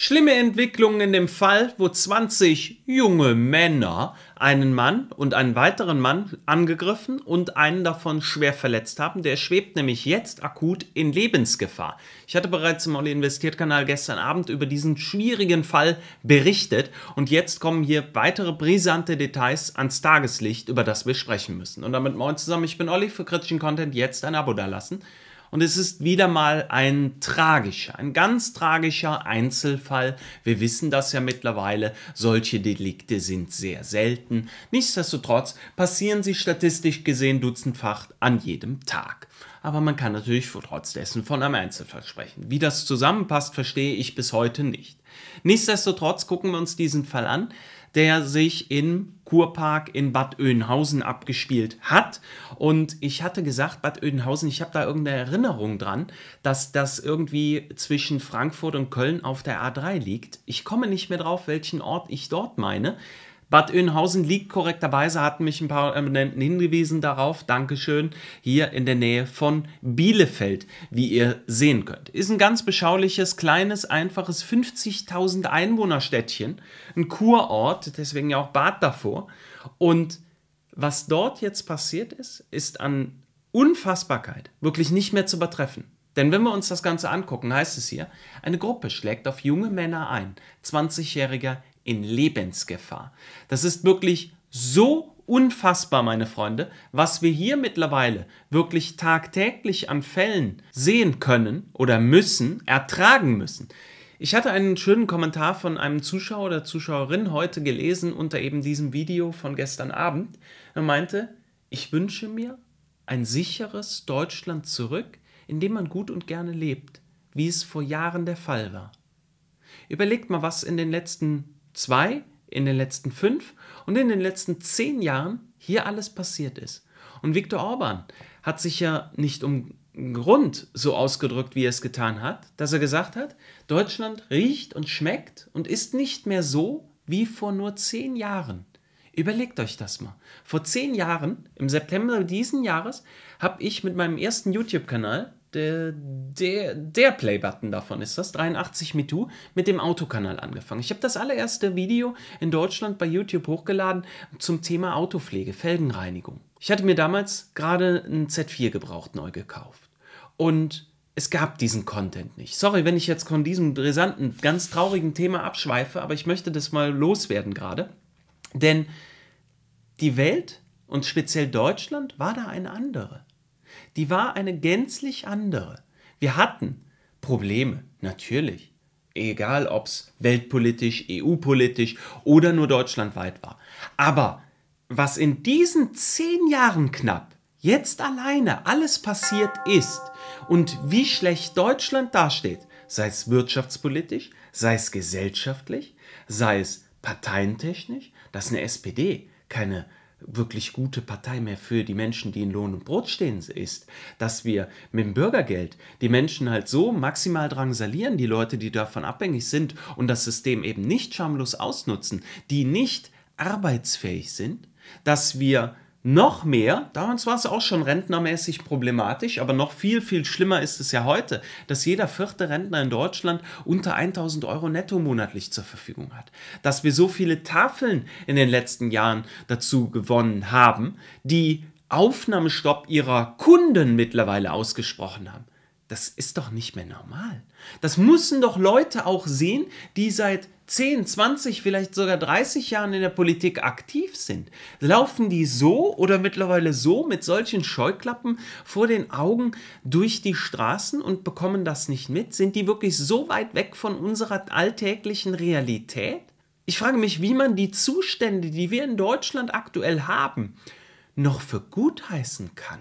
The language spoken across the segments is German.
Schlimme Entwicklungen in dem Fall, wo 20 junge Männer einen Mann und einen weiteren Mann angegriffen und einen davon schwer verletzt haben. Der schwebt nämlich jetzt akut in Lebensgefahr. Ich hatte bereits im Olli Investiert Kanal gestern Abend über diesen schwierigen Fall berichtet und jetzt kommen hier weitere brisante Details ans Tageslicht, über das wir sprechen müssen. Und damit moin zusammen, ich bin Olli für kritischen Content. Jetzt ein Abo dalassen. Und es ist wieder mal ein tragischer, ein ganz tragischer Einzelfall. Wir wissen das ja mittlerweile, solche Delikte sind sehr selten. Nichtsdestotrotz passieren sie statistisch gesehen dutzendfach an jedem Tag. Aber man kann natürlich trotz dessen von einem Einzelfall sprechen. Wie das zusammenpasst, verstehe ich bis heute nicht. Nichtsdestotrotz gucken wir uns diesen Fall an der sich im Kurpark in Bad Oeynhausen abgespielt hat. Und ich hatte gesagt, Bad Oeynhausen, ich habe da irgendeine Erinnerung dran, dass das irgendwie zwischen Frankfurt und Köln auf der A3 liegt. Ich komme nicht mehr drauf, welchen Ort ich dort meine. Bad Oeynhausen liegt korrekterweise, hatten mich ein paar Abonnenten hingewiesen darauf, Dankeschön, hier in der Nähe von Bielefeld, wie ihr sehen könnt. Ist ein ganz beschauliches, kleines, einfaches 50.000 Einwohnerstädtchen, ein Kurort, deswegen ja auch Bad davor. Und was dort jetzt passiert ist, ist an Unfassbarkeit wirklich nicht mehr zu übertreffen. Denn wenn wir uns das Ganze angucken, heißt es hier, eine Gruppe schlägt auf junge Männer ein, 20-jähriger in Lebensgefahr. Das ist wirklich so unfassbar, meine Freunde, was wir hier mittlerweile wirklich tagtäglich an Fällen sehen können oder müssen, ertragen müssen. Ich hatte einen schönen Kommentar von einem Zuschauer oder Zuschauerin heute gelesen unter eben diesem Video von gestern Abend. Er meinte, ich wünsche mir ein sicheres Deutschland zurück, in dem man gut und gerne lebt, wie es vor Jahren der Fall war. Überlegt mal, was in den letzten zwei in den letzten fünf und in den letzten zehn Jahren hier alles passiert ist. Und Viktor Orban hat sich ja nicht um Grund so ausgedrückt, wie er es getan hat, dass er gesagt hat, Deutschland riecht und schmeckt und ist nicht mehr so wie vor nur zehn Jahren. Überlegt euch das mal. Vor zehn Jahren, im September diesen Jahres, habe ich mit meinem ersten YouTube-Kanal der, der, der Play-Button davon ist das, 83 mit du, mit dem Autokanal angefangen. Ich habe das allererste Video in Deutschland bei YouTube hochgeladen zum Thema Autopflege, Felgenreinigung. Ich hatte mir damals gerade einen Z4 gebraucht neu gekauft. Und es gab diesen Content nicht. Sorry, wenn ich jetzt von diesem brisanten, ganz traurigen Thema abschweife, aber ich möchte das mal loswerden gerade. Denn die Welt und speziell Deutschland war da eine andere die war eine gänzlich andere. Wir hatten Probleme, natürlich. Egal, ob es weltpolitisch, EU-politisch oder nur deutschlandweit war. Aber was in diesen zehn Jahren knapp jetzt alleine alles passiert ist und wie schlecht Deutschland dasteht, sei es wirtschaftspolitisch, sei es gesellschaftlich, sei es parteientechnisch, dass eine SPD keine wirklich gute Partei mehr für die Menschen, die in Lohn und Brot stehen, ist, dass wir mit dem Bürgergeld die Menschen halt so maximal drangsalieren, die Leute, die davon abhängig sind und das System eben nicht schamlos ausnutzen, die nicht arbeitsfähig sind, dass wir noch mehr, damals war es auch schon rentnermäßig problematisch, aber noch viel, viel schlimmer ist es ja heute, dass jeder vierte Rentner in Deutschland unter 1000 Euro netto monatlich zur Verfügung hat. Dass wir so viele Tafeln in den letzten Jahren dazu gewonnen haben, die Aufnahmestopp ihrer Kunden mittlerweile ausgesprochen haben. Das ist doch nicht mehr normal. Das müssen doch Leute auch sehen, die seit 10, 20, vielleicht sogar 30 Jahren in der Politik aktiv sind. Laufen die so oder mittlerweile so mit solchen Scheuklappen vor den Augen durch die Straßen und bekommen das nicht mit? Sind die wirklich so weit weg von unserer alltäglichen Realität? Ich frage mich, wie man die Zustände, die wir in Deutschland aktuell haben, noch für gut heißen kann.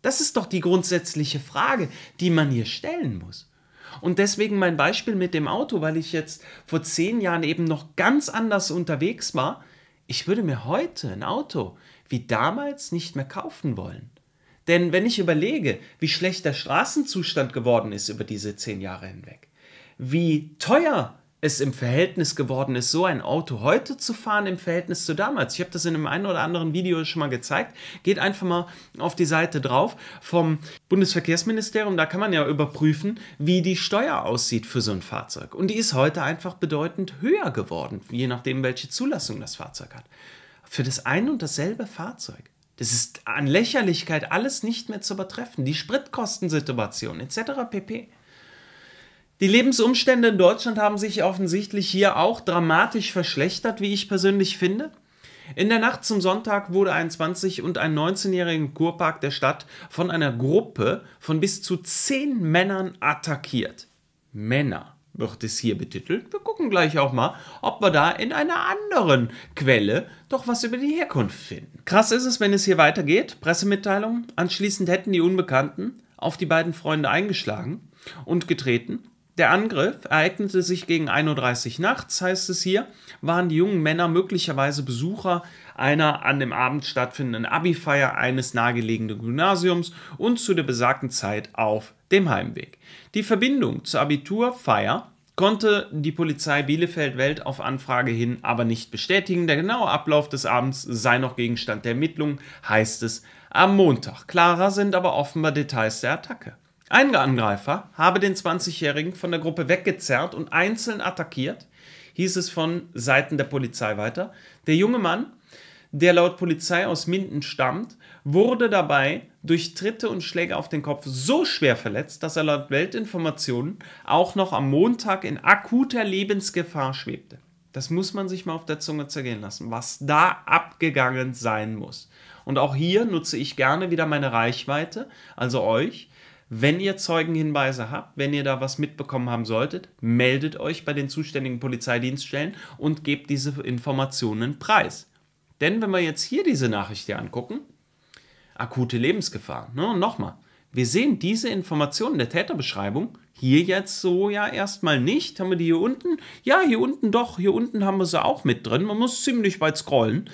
Das ist doch die grundsätzliche Frage, die man hier stellen muss. Und deswegen mein Beispiel mit dem Auto, weil ich jetzt vor zehn Jahren eben noch ganz anders unterwegs war. Ich würde mir heute ein Auto wie damals nicht mehr kaufen wollen. Denn wenn ich überlege, wie schlecht der Straßenzustand geworden ist über diese zehn Jahre hinweg, wie teuer es im Verhältnis geworden ist, so ein Auto heute zu fahren im Verhältnis zu damals. Ich habe das in einem einen oder anderen Video schon mal gezeigt. Geht einfach mal auf die Seite drauf vom Bundesverkehrsministerium. Da kann man ja überprüfen, wie die Steuer aussieht für so ein Fahrzeug. Und die ist heute einfach bedeutend höher geworden, je nachdem, welche Zulassung das Fahrzeug hat. Für das ein und dasselbe Fahrzeug. Das ist an Lächerlichkeit alles nicht mehr zu übertreffen. Die Spritkostensituation etc. pp. Die Lebensumstände in Deutschland haben sich offensichtlich hier auch dramatisch verschlechtert, wie ich persönlich finde. In der Nacht zum Sonntag wurde ein 20- und ein 19 jähriger Kurpark der Stadt von einer Gruppe von bis zu 10 Männern attackiert. Männer wird es hier betitelt. Wir gucken gleich auch mal, ob wir da in einer anderen Quelle doch was über die Herkunft finden. Krass ist es, wenn es hier weitergeht. Pressemitteilung. Anschließend hätten die Unbekannten auf die beiden Freunde eingeschlagen und getreten der Angriff ereignete sich gegen 1.30 Uhr nachts, heißt es hier, waren die jungen Männer möglicherweise Besucher einer an dem Abend stattfindenden Abi-Feier eines nahegelegenen Gymnasiums und zu der besagten Zeit auf dem Heimweg. Die Verbindung zur Abiturfeier konnte die Polizei Bielefeld-Welt auf Anfrage hin aber nicht bestätigen. Der genaue Ablauf des Abends sei noch Gegenstand der Ermittlungen, heißt es am Montag. Klarer sind aber offenbar Details der Attacke. Ein Angreifer habe den 20-Jährigen von der Gruppe weggezerrt und einzeln attackiert, hieß es von Seiten der Polizei weiter. Der junge Mann, der laut Polizei aus Minden stammt, wurde dabei durch Tritte und Schläge auf den Kopf so schwer verletzt, dass er laut Weltinformationen auch noch am Montag in akuter Lebensgefahr schwebte. Das muss man sich mal auf der Zunge zergehen lassen, was da abgegangen sein muss. Und auch hier nutze ich gerne wieder meine Reichweite, also euch, wenn ihr Zeugenhinweise habt, wenn ihr da was mitbekommen haben solltet, meldet euch bei den zuständigen Polizeidienststellen und gebt diese Informationen preis. Denn wenn wir jetzt hier diese Nachricht hier angucken, akute Lebensgefahr, ne, nochmal, wir sehen diese Informationen der Täterbeschreibung hier jetzt so ja erstmal nicht. Haben wir die hier unten? Ja, hier unten doch. Hier unten haben wir sie auch mit drin. Man muss ziemlich weit scrollen.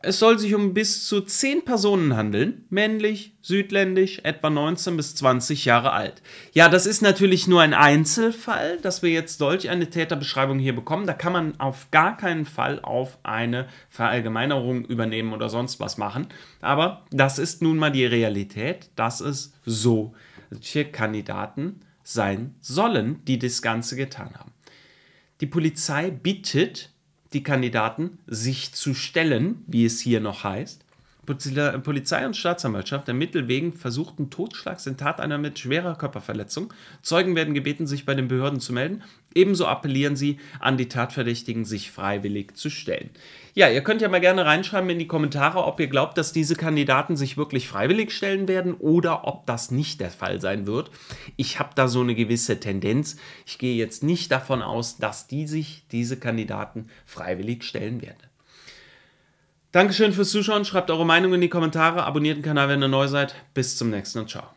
Es soll sich um bis zu 10 Personen handeln, männlich, südländisch, etwa 19 bis 20 Jahre alt. Ja, das ist natürlich nur ein Einzelfall, dass wir jetzt solch eine Täterbeschreibung hier bekommen. Da kann man auf gar keinen Fall auf eine Verallgemeinerung übernehmen oder sonst was machen. Aber das ist nun mal die Realität, dass es so solche Kandidaten sein sollen, die das Ganze getan haben. Die Polizei bittet die Kandidaten sich zu stellen, wie es hier noch heißt, Polizei und Staatsanwaltschaft ermitteln wegen versuchten Totschlags in Tat einer mit schwerer Körperverletzung. Zeugen werden gebeten, sich bei den Behörden zu melden. Ebenso appellieren sie an die Tatverdächtigen, sich freiwillig zu stellen. Ja, ihr könnt ja mal gerne reinschreiben in die Kommentare, ob ihr glaubt, dass diese Kandidaten sich wirklich freiwillig stellen werden oder ob das nicht der Fall sein wird. Ich habe da so eine gewisse Tendenz. Ich gehe jetzt nicht davon aus, dass die sich diese Kandidaten freiwillig stellen werden. Dankeschön fürs Zuschauen, schreibt eure Meinung in die Kommentare, abonniert den Kanal, wenn ihr neu seid. Bis zum nächsten und ciao.